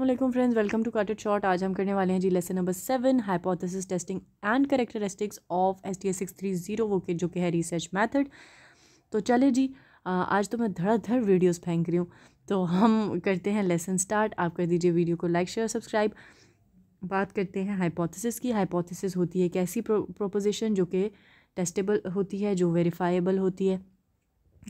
Allah friends welcome to कटेड शॉट आज हम करने वाले हैं जी lesson number seven hypothesis testing and characteristics of S T S six three zero वो के जो कि है रिसर्च मेथड तो चले जी आज तो मैं धड़ाधड़ वीडियोस फेंक रही हूँ तो हम करते हैं लेसन स्टार्ट आप कर दीजिए वीडियो को लाइक शेयर सब्सक्राइब बात करते हैं हाइपोथिस की हाइपोथिस होती है एक ऐसी प्रोपोजिशन जो कि टेस्टेबल होती है जो वेरीफाइबल होती है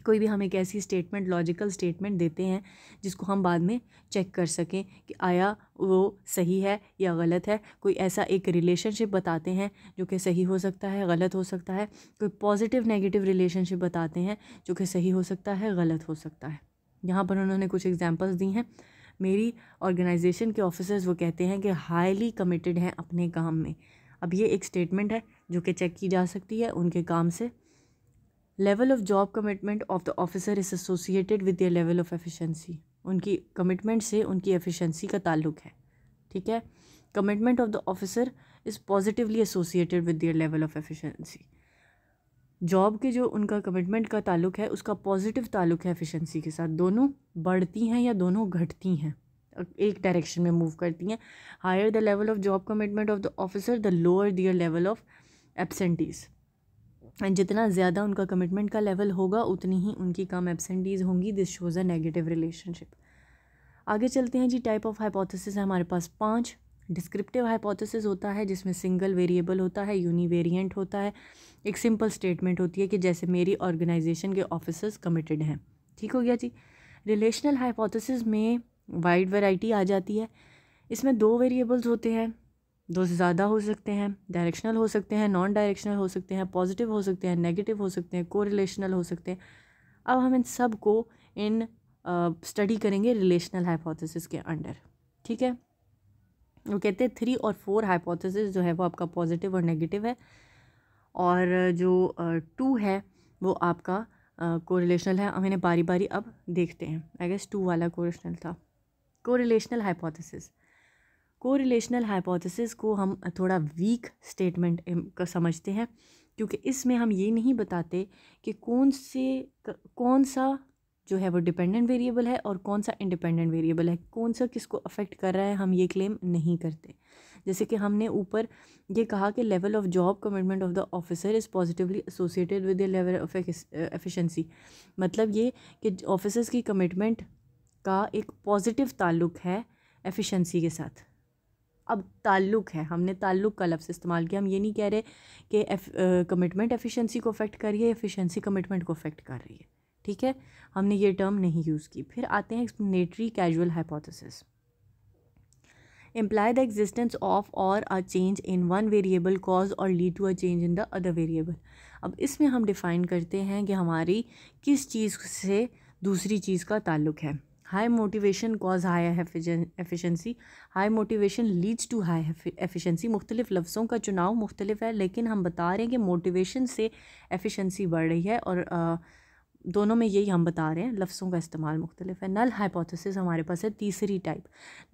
कोई भी हम एक ऐसी स्टेटमेंट लॉजिकल स्टेटमेंट देते हैं जिसको हम बाद में चेक कर सकें कि आया वो सही है या गलत है कोई ऐसा एक रिलेशनशिप बताते हैं जो कि सही हो सकता है गलत हो सकता है कोई पॉजिटिव नेगेटिव रिलेशनशिप बताते हैं जो कि सही हो सकता है गलत हो सकता है यहाँ पर उन्होंने कुछ एग्जाम्पल्स दी हैं मेरी ऑर्गेनाइजेशन के ऑफिसर्स वो कहते हैं कि हाईली कमिटेड हैं अपने काम में अब ये एक स्टेटमेंट है जो कि चेक की जा सकती है उनके काम से level of job commitment of the officer is associated with their level of efficiency उनकी कमिटमेंट से उनकी एफिशिएंसी का ताल्लुक है ठीक है commitment of the officer is positively associated with their level of efficiency job के जो उनका कमिटमेंट का ताल्लुक है उसका पॉजिटिव ताल्लुक है एफिशिएंसी के साथ दोनों बढ़ती हैं या दोनों घटती हैं एक डायरेक्शन में मूव करती हैं higher the level of job commitment of the officer the lower their level of absentees and जितना ज़्यादा उनका कमिटमेंट का लेवल होगा उतनी ही उनकी कम एबसेंटीज़ होंगी this shows a negative relationship आगे चलते हैं जी टाइप ऑफ हाइपोथेसिस है हमारे पास पाँच डिस्क्रिप्टिव हाइपोथेसिस होता है जिसमें सिंगल वेरिएबल होता है यूनिवेरिएंट होता है एक सिंपल स्टेटमेंट होती है कि जैसे मेरी ऑर्गेनाइजेशन के ऑफिसर्स कमिटेड हैं ठीक हो गया जी रिलेशनल हाइपोथेसिस में वाइड वैरायटी आ जाती है इसमें दो वेरिएबल्स होते हैं दो से ज़्यादा हो सकते हैं डायरेक्शनल हो सकते हैं नॉन डायरेक्शनल हो सकते हैं पॉजिटिव हो सकते हैं नेगेटिव हो सकते हैं कोरिलेशनल हो सकते हैं अब हम इन सब को इन स्टडी uh, करेंगे रिलेशनल हाइपोथेसिस के अंडर ठीक है वो कहते हैं थ्री और फोर हाइपोथेसिस जो है वो आपका पॉजिटिव और नेगेटिव है और जो टू uh, है वो आपका कोरिलेशनल uh, है हम इन्हें बारी बारी अब देखते हैं आई गेस टू वाला कोरिलेशनल था कोरिलेशनल हाइपोथेसिस को रिलेशनल हाइपोथेसिस को हम थोड़ा वीक स्टेटमेंट का समझते हैं क्योंकि इसमें हम ये नहीं बताते कि कौन से कौन सा जो है वो डिपेंडेंट वेरिएबल है और कौन सा इंडिपेंडेंट वेरिएबल है कौन सा किसको अफेक्ट कर रहा है हम ये क्लेम नहीं करते जैसे कि हमने ऊपर ये कहा कि level of job commitment of the officer is positively associated with the level of efficiency मतलब ये कि ऑफिसर्स की कमिटमेंट का एक पॉजिटिव ताल्लुक है एफिशिएंसी के साथ अब ताल्लुक़ है हमने ताल्लुक़ का लफ्ज़ इस्तेमाल किया हम ये नहीं कह रहे कि कमिटमेंट एफिशिएंसी को अफेक्ट कर रही है एफिशिएंसी कमिटमेंट को अफेक्ट कर रही है ठीक है हमने ये टर्म नहीं यूज़ की फिर आते हैं explanatory causal hypothesis imply the existence of और a change in one variable cause और lead to a change in the other variable अब इसमें हम डिफ़ाइन करते हैं कि हमारी किस चीज़ से दूसरी चीज़ का ताल्लुक़ है high motivation cause high efficiency high motivation leads to high efficiency मुख्तलिफ लफ्ज़ों का चुनाव मुख्तलिफ है लेकिन हम बता रहे हैं कि मोटिवेशन से एफिशिएंसी बढ़ रही है और आ, दोनों में यही हम बता रहे हैं लफ्ज़ों का इस्तेमाल मुख्तलिफ है नल हाइपोथेसिस हमारे पास है तीसरी टाइप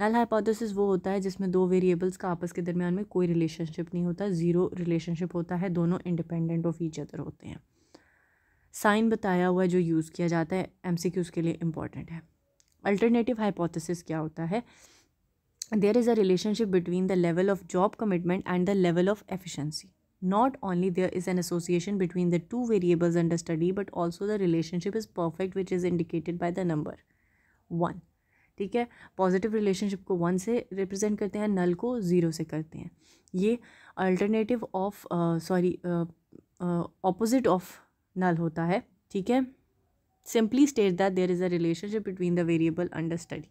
नल हाइपोथेसिस वो होता है जिसमें दो वेरिएबल्स का आपस के दरमियान में कोई रिलेशनशिप नहीं होता ज़ीरो रिलेशनशिप होता है दोनों इंडिपेंडेंट ऑफ ईच अदर होते हैं साइन बताया हुआ है जो यूज़ किया जाता है एम के लिए इंपॉर्टेंट है अल्टरनेटिव हाइपोथेसिस क्या होता है there is a relationship between the level of job commitment and the level of efficiency not only there is an association between the two variables under study but also the relationship is perfect which is indicated by the number one ठीक है positive relationship को one से represent करते हैं null को zero से करते हैं ये alternative of sorry opposite of null होता है ठीक है simply state that there is a relationship between the variable under study.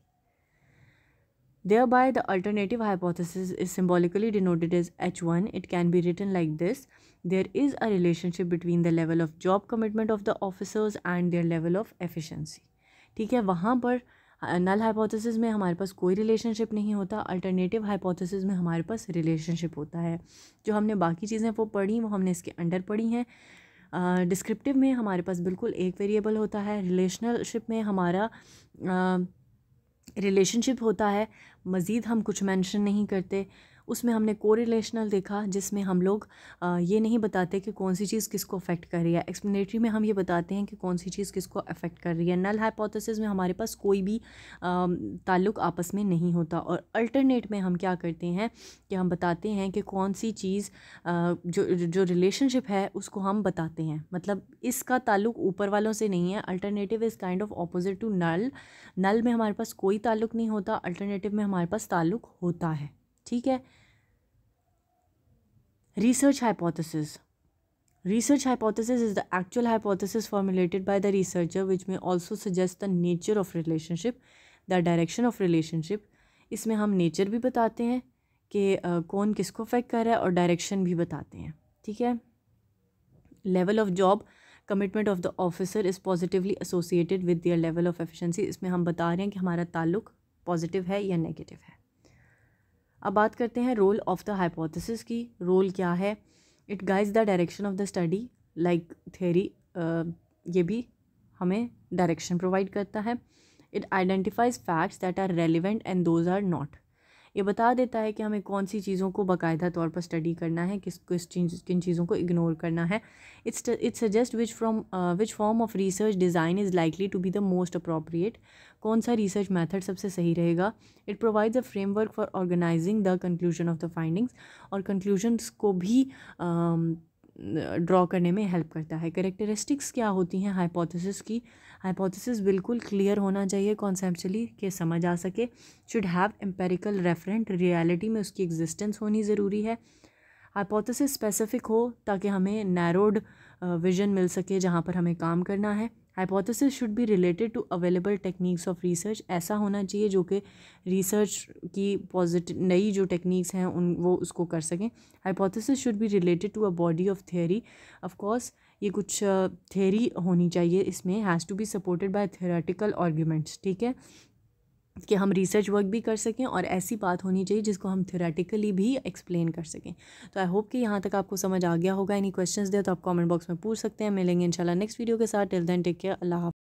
Thereby, the alternative hypothesis is symbolically denoted as H1. It can be written like this. There is a relationship between the level of job commitment of the officers and their level of efficiency. ठीक है वहाँ पर null hypothesis में हमारे पास कोई relationship नहीं होता alternative hypothesis में हमारे पास रिलेशनशिप होता है जो हमने बाकी चीज़ें वो पढ़ी वो हमने इसके अंडर पढ़ी हैं डिस्क्रिप्टिव uh, में हमारे पास बिल्कुल एक वेरिएबल होता है रिलेशनलशिप में हमारा रिलेशनशिप uh, होता है मज़ीद हम कुछ मेंशन नहीं करते उसमें हमने कोरिलेशनल देखा जिसमें हम लोग ये नहीं बताते कि कौन सी चीज़ किसको अफेक्ट कर रही है एक्सप्लेनेटरी में हम ये बताते हैं कि कौन सी चीज़ किसको अफेक्ट कर रही है नल हाइपोथेसिस में हमारे पास कोई भी ताल्लुक आपस में नहीं होता और अल्टरनेट में हम क्या करते हैं कि हम बताते हैं कि कौन सी चीज़ जो जो रिलेशनशिप है उसको हम बताते हैं मतलब इसका ताल्लुक ऊपर वालों से नहीं है alternative is kind of opposite to null null में हमारे पास कोई ताल्लुक नहीं होता अल्टरनेटिव में हमारे पास ताल्लुक होता है ठीक है research hypothesis research hypothesis is the actual hypothesis formulated by the researcher which may also suggest the nature of relationship the direction of relationship इसमें हम नेचर भी बताते हैं कि कौन किसको अफेक्ट कर रहा है और डायरेक्शन भी बताते हैं ठीक है level of job commitment of the officer is positively associated with their level of efficiency इसमें हम बता रहे हैं कि हमारा ताल्लुक पॉजिटिव है या नेगेटिव है अब बात करते हैं रोल ऑफ द हाइपोथेसिस की रोल क्या है it guides the direction of the study like theory ये भी हमें डायरेक्शन प्रोवाइड करता है it identifies facts that are relevant and those are not ये बता देता है कि हमें कौन सी चीज़ों को बाकायदा तौर पर स्टडी करना है किस किस चीज किन चीज़ों को इग्नोर करना है it's it suggest which from which form of research design is likely to be the most appropriate कौन सा रिसर्च मेथड सबसे सही रहेगा it provides a framework for organising the conclusion of the findings और conclusions को भी draw um, करने में हेल्प करता है करेक्टरिस्टिक्स क्या होती हैं हाइपोथेसिस की हाइपोथेसिस बिल्कुल क्लियर होना चाहिए कॉन्सेप्चुअली के समझ आ सके should have empirical referent reality में उसकी एग्जिस्टेंस होनी ज़रूरी है हाइपोथेसिस स्पेसिफिक हो ताकि हमें नैरोड विजन uh, मिल सके जहाँ पर हमें काम करना है hypothesis should be related to available techniques of research ऐसा होना चाहिए जो कि रिसर्च की पॉजिटिव नई जो टेक्निक्स हैं उन वो उसको कर सकें hypothesis should be related to a body of theory of course ये कुछ थ्योरी होनी चाहिए इसमें has to be supported by theoretical arguments ठीक है कि हम रिसर्च वर्क भी कर सकें और ऐसी बात होनी चाहिए जिसको हम थ्योरेटिकली भी एक्सप्लेन कर सकें तो आई होप कि यहाँ तक आपको समझ आ गया होगा एनी क्वेश्चंस दे तो आप कमेंट बॉक्स में पूछ सकते हैं मिलेंगे इंशाल्लाह नेक्स्ट वीडियो के साथ टिल देन टेक केयर अल्लाह